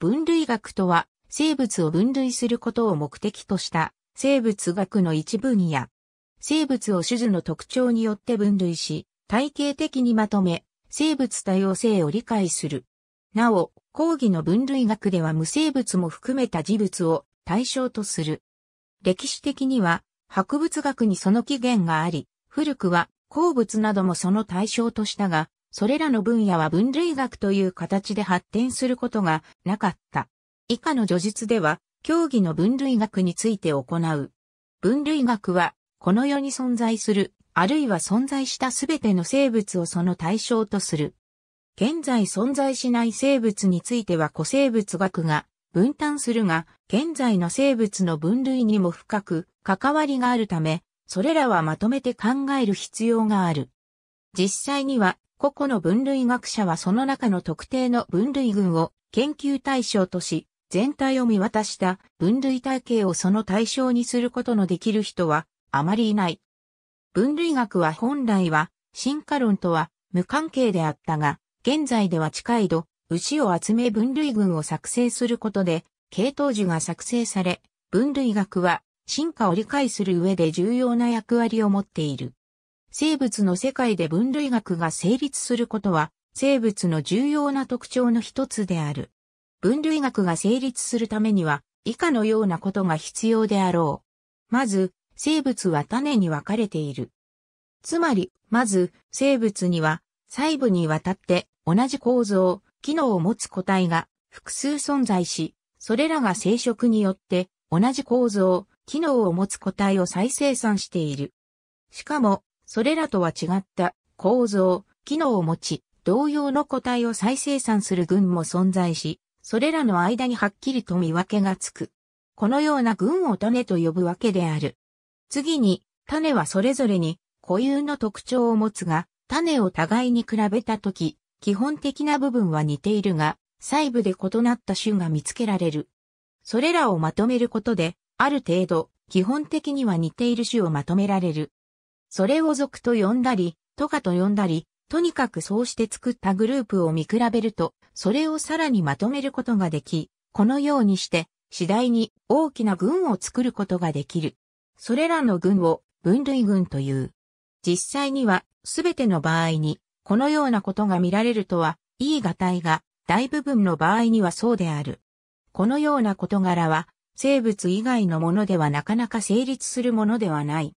分類学とは、生物を分類することを目的とした生物学の一分野。生物を種々の特徴によって分類し、体系的にまとめ、生物多様性を理解する。なお、講義の分類学では無生物も含めた事物を対象とする。歴史的には、博物学にその起源があり、古くは鉱物などもその対象としたが、それらの分野は分類学という形で発展することがなかった。以下の叙述では、競技の分類学について行う。分類学は、この世に存在する、あるいは存在したすべての生物をその対象とする。現在存在しない生物については古生物学が分担するが、現在の生物の分類にも深く関わりがあるため、それらはまとめて考える必要がある。実際には個々の分類学者はその中の特定の分類群を研究対象とし、全体を見渡した分類体系をその対象にすることのできる人はあまりいない。分類学は本来は進化論とは無関係であったが、現在では近い度、牛を集め分類群を作成することで、系統樹が作成され、分類学は進化を理解する上で重要な役割を持っている。生物の世界で分類学が成立することは、生物の重要な特徴の一つである。分類学が成立するためには、以下のようなことが必要であろう。まず、生物は種に分かれている。つまり、まず、生物には、細部にわたって同じ構造、機能を持つ個体が複数存在し、それらが生殖によって同じ構造、機能を持つ個体を再生産している。しかも、それらとは違った構造、機能を持ち、同様の個体を再生産する群も存在し、それらの間にはっきりと見分けがつく。このような群を種と呼ぶわけである。次に、種はそれぞれに固有の特徴を持つが、種を互いに比べたとき、基本的な部分は似ているが、細部で異なった種が見つけられる。それらをまとめることで、ある程度、基本的には似ている種をまとめられる。それを族と呼んだり、とかと呼んだり、とにかくそうして作ったグループを見比べると、それをさらにまとめることができ、このようにして、次第に大きな軍を作ることができる。それらの軍を分類軍という。実際には、すべての場合に、このようなことが見られるとは、いいたいが、大部分の場合にはそうである。このような事柄は、生物以外のものではなかなか成立するものではない。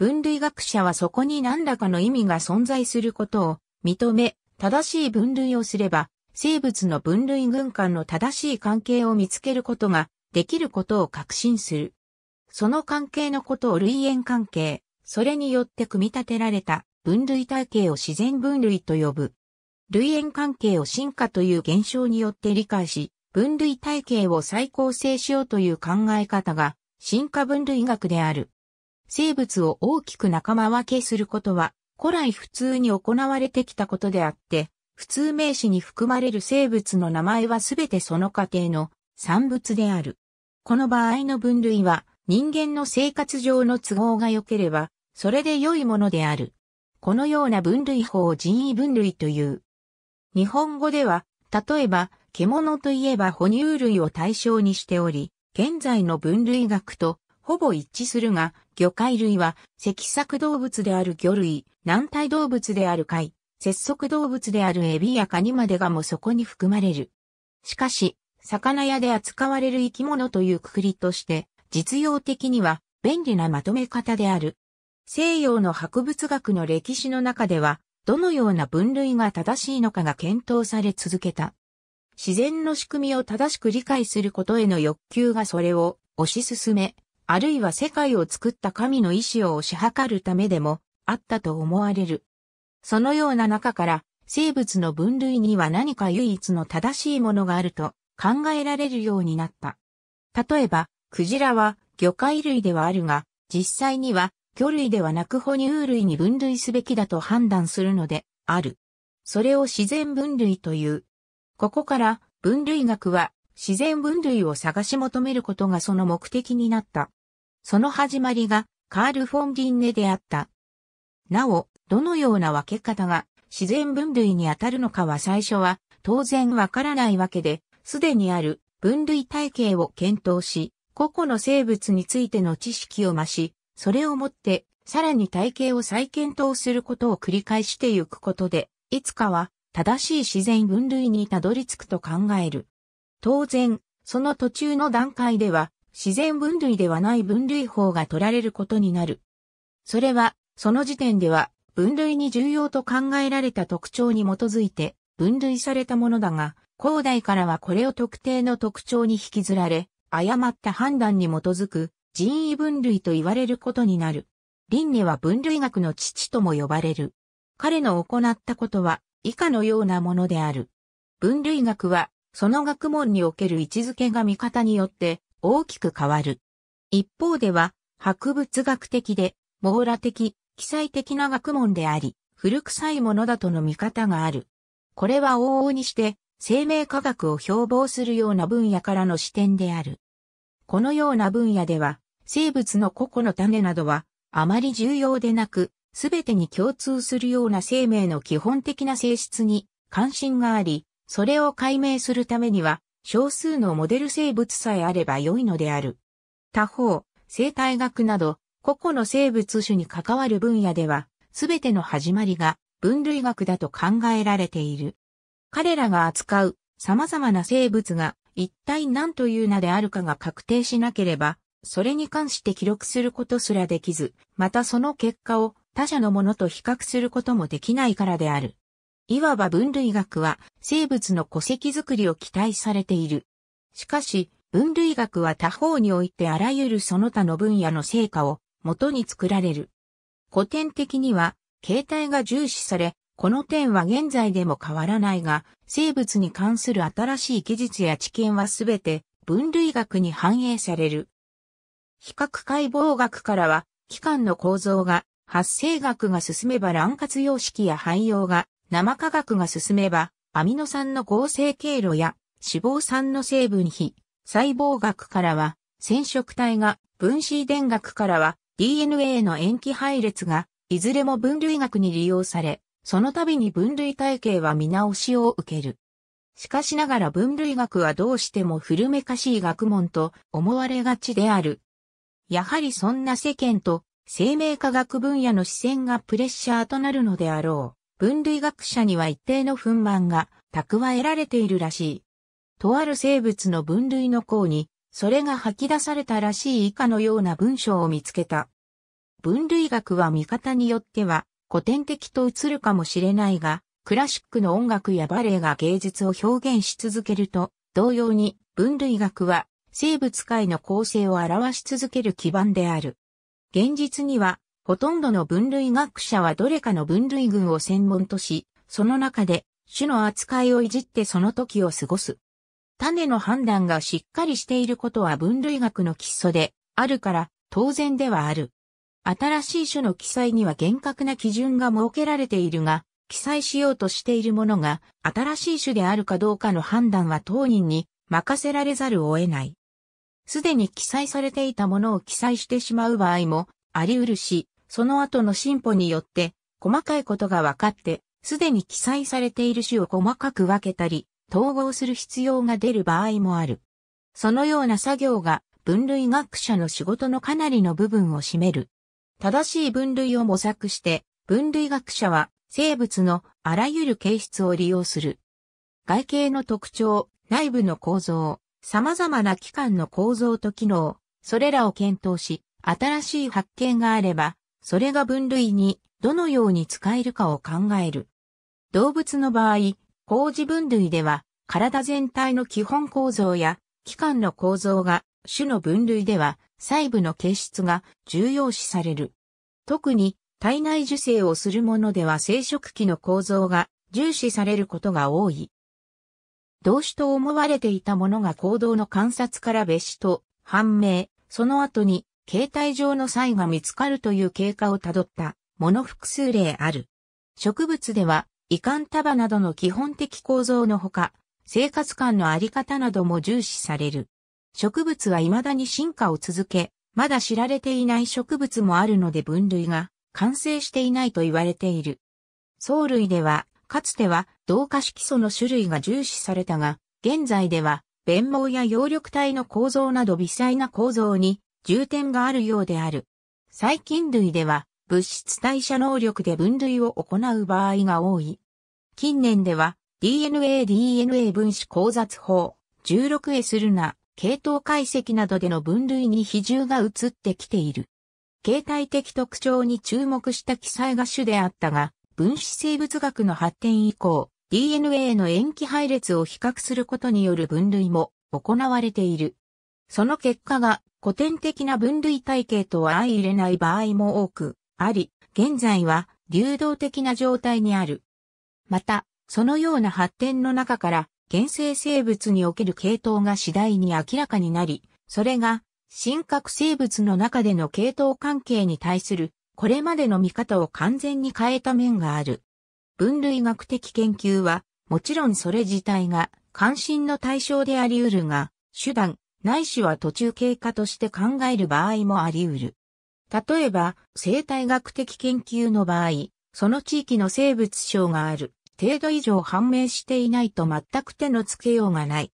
分類学者はそこに何らかの意味が存在することを認め、正しい分類をすれば、生物の分類群間の正しい関係を見つけることができることを確信する。その関係のことを類縁関係、それによって組み立てられた分類体系を自然分類と呼ぶ。類縁関係を進化という現象によって理解し、分類体系を再構成しようという考え方が進化分類学である。生物を大きく仲間分けすることは、古来普通に行われてきたことであって、普通名詞に含まれる生物の名前はすべてその過程の産物である。この場合の分類は、人間の生活上の都合が良ければ、それで良いものである。このような分類法を人為分類という。日本語では、例えば、獣といえば哺乳類を対象にしており、現在の分類学とほぼ一致するが、魚介類は、脊索動物である魚類、軟体動物である貝、節足動物であるエビやカニまでがもそこに含まれる。しかし、魚屋で扱われる生き物というくくりとして、実用的には便利なまとめ方である。西洋の博物学の歴史の中では、どのような分類が正しいのかが検討され続けた。自然の仕組みを正しく理解することへの欲求がそれを推し進め、あるいは世界を作った神の意志を推し量るためでも、あったと思われる。そのような中から、生物の分類には何か唯一の正しいものがあると考えられるようになった。例えば、クジラは魚介類ではあるが、実際には魚類ではなく哺乳類に分類すべきだと判断するのである。それを自然分類という。ここから分類学は自然分類を探し求めることがその目的になった。その始まりがカール・フォン・ディンネであった。なお、どのような分け方が自然分類にあたるのかは最初は当然わからないわけで、すでにある分類体系を検討し、個々の生物についての知識を増し、それをもってさらに体系を再検討することを繰り返してゆくことで、いつかは正しい自然分類にたどり着くと考える。当然、その途中の段階では自然分類ではない分類法が取られることになる。それは、その時点では、分類に重要と考えられた特徴に基づいて、分類されたものだが、後代からはこれを特定の特徴に引きずられ、誤った判断に基づく人為分類と言われることになる。輪廻は分類学の父とも呼ばれる。彼の行ったことは以下のようなものである。分類学は、その学問における位置づけが見方によって大きく変わる。一方では、博物学的で、網羅的、記載的な学問であり、古臭いものだとの見方がある。これは往々にして、生命科学を標榜するような分野からの視点である。このような分野では、生物の個々の種などは、あまり重要でなく、すべてに共通するような生命の基本的な性質に関心があり、それを解明するためには、少数のモデル生物さえあれば良いのである。他方、生態学など、個々の生物種に関わる分野では、すべての始まりが分類学だと考えられている。彼らが扱う様々な生物が一体何という名であるかが確定しなければ、それに関して記録することすらできず、またその結果を他者のものと比較することもできないからである。いわば分類学は生物の戸籍づくりを期待されている。しかし、分類学は他方においてあらゆるその他の分野の成果を元に作られる。古典的には、形態が重視され、この点は現在でも変わらないが、生物に関する新しい技術や知見はすべて分類学に反映される。比較解剖学からは、器官の構造が、発生学が進めば乱活様式や汎用が生化学が進めば、アミノ酸の合成経路や脂肪酸の成分比、細胞学からは、染色体が、分子遺伝学からは、DNA の塩基配列が、いずれも分類学に利用され、その度に分類体系は見直しを受ける。しかしながら分類学はどうしても古めかしい学問と思われがちである。やはりそんな世間と生命科学分野の視線がプレッシャーとなるのであろう。分類学者には一定の粉満が蓄えられているらしい。とある生物の分類の項に、それが吐き出されたらしい以下のような文章を見つけた。分類学は見方によっては古典的と映るかもしれないが、クラシックの音楽やバレエが芸術を表現し続けると、同様に分類学は生物界の構成を表し続ける基盤である。現実にはほとんどの分類学者はどれかの分類群を専門とし、その中で種の扱いをいじってその時を過ごす。種の判断がしっかりしていることは分類学の基礎であるから当然ではある。新しい種の記載には厳格な基準が設けられているが、記載しようとしているものが新しい種であるかどうかの判断は当人に任せられざるを得ない。すでに記載されていたものを記載してしまう場合もあり得るし、その後の進歩によって、細かいことが分かって、すでに記載されている種を細かく分けたり、統合する必要が出る場合もある。そのような作業が分類学者の仕事のかなりの部分を占める。正しい分類を模索して、分類学者は生物のあらゆる形質を利用する。外形の特徴、内部の構造、様々な器官の構造と機能、それらを検討し、新しい発見があれば、それが分類にどのように使えるかを考える。動物の場合、工事分類では、体全体の基本構造や器官の構造が、種の分類では細部の形質が重要視される。特に体内受精をするものでは生殖器の構造が重視されることが多い。動詞と思われていたものが行動の観察から別詞と判明、その後に形態上の差異が見つかるという経過をたどったもの複数例ある。植物では、遺憾束などの基本的構造のほか、生活感のあり方なども重視される。植物は未だに進化を続け、まだ知られていない植物もあるので分類が完成していないと言われている。藻類では、かつては同化色素の種類が重視されたが、現在では、弁毛や葉緑体の構造など微細な構造に重点があるようである。細菌類では物質代謝能力で分類を行う場合が多い。近年では DNA DNA 分子交雑法 16S ルナ系統解析などでの分類に比重が移ってきている。形態的特徴に注目した記載が主であったが、分子生物学の発展以降、DNA の塩基配列を比較することによる分類も行われている。その結果が古典的な分類体系とは相入れない場合も多くあり、現在は流動的な状態にある。また、そのような発展の中から、原生生物における系統が次第に明らかになり、それが、真核生物の中での系統関係に対する、これまでの見方を完全に変えた面がある。分類学的研究は、もちろんそれ自体が関心の対象であり得るが、手段、ないしは途中経過として考える場合もあり得る。例えば、生態学的研究の場合、その地域の生物症がある程度以上判明していないと全く手のつけようがない。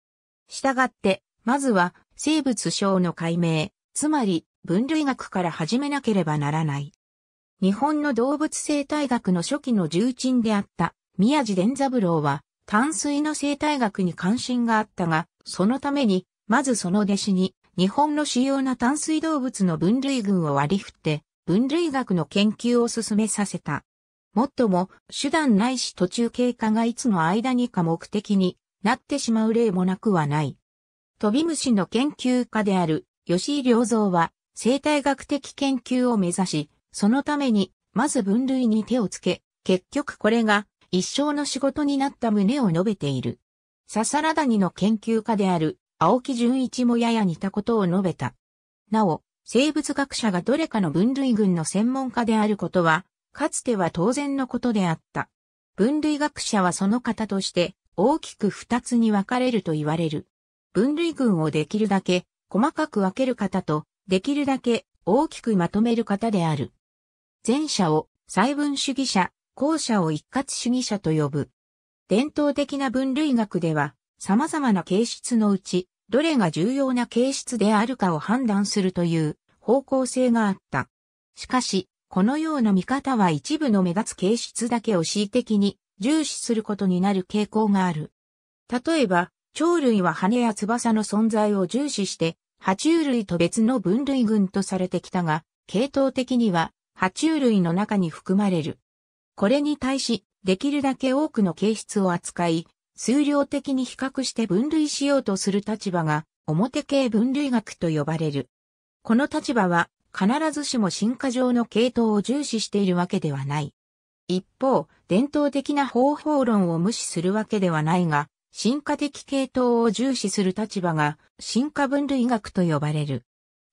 したがって、まずは生物症の解明、つまり分類学から始めなければならない。日本の動物生態学の初期の重鎮であった宮地伝三郎は淡水の生態学に関心があったが、そのためにまずその弟子に、日本の主要な淡水動物の分類群を割り振って、分類学の研究を進めさせた。もっとも、手段ないし途中経過がいつの間にか目的になってしまう例もなくはない。飛び虫の研究家である吉井良造は生態学的研究を目指し、そのためにまず分類に手をつけ、結局これが一生の仕事になった旨を述べている。ササラダニの研究家である青木純一もやや似たことを述べた。なお、生物学者がどれかの分類群の専門家であることは、かつては当然のことであった。分類学者はその方として大きく二つに分かれると言われる。分類群をできるだけ細かく分ける方と、できるだけ大きくまとめる方である。前者を細分主義者、後者を一括主義者と呼ぶ。伝統的な分類学では、様々な形質のうち、どれが重要な形質であるかを判断するという方向性があった。しかし、このような見方は一部の目立つ形質だけを恣意的に重視することになる傾向がある。例えば、鳥類は羽や翼の存在を重視して、爬虫類と別の分類群とされてきたが、系統的には爬虫類の中に含まれる。これに対し、できるだけ多くの形質を扱い、数量的に比較して分類しようとする立場が表系分類学と呼ばれる。この立場は必ずしも進化上の系統を重視しているわけではない。一方、伝統的な方法論を無視するわけではないが、進化的系統を重視する立場が進化分類学と呼ばれる。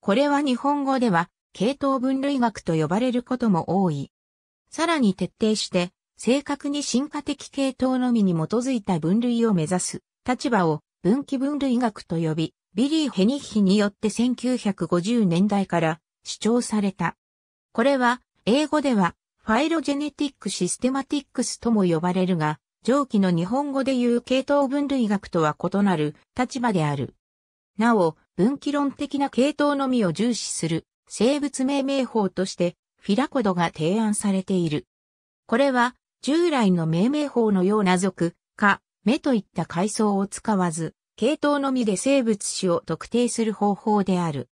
これは日本語では系統分類学と呼ばれることも多い。さらに徹底して正確に進化的系統のみに基づいた分類を目指す立場を分岐分類学と呼び、ビリー・ヘニッヒによって1950年代から主張された。これは、英語では、ファイロジェネティック・システマティックスとも呼ばれるが、上記の日本語でいう系統分類学とは異なる立場である。なお、分岐論的な系統のみを重視する生物命名法としてフィラコドが提案されている。これは従来の命名法のような属、か、目といった階層を使わず、系統のみで生物種を特定する方法である。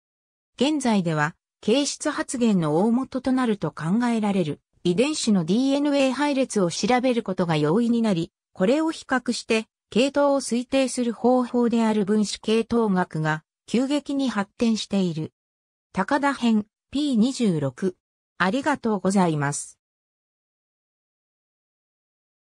現在では、形質発現の大元となると考えられる遺伝子の DNA 配列を調べることが容易になり、これを比較して系統を推定する方法である分子系統学が急激に発展している。高田編 P26 ありがとうございます。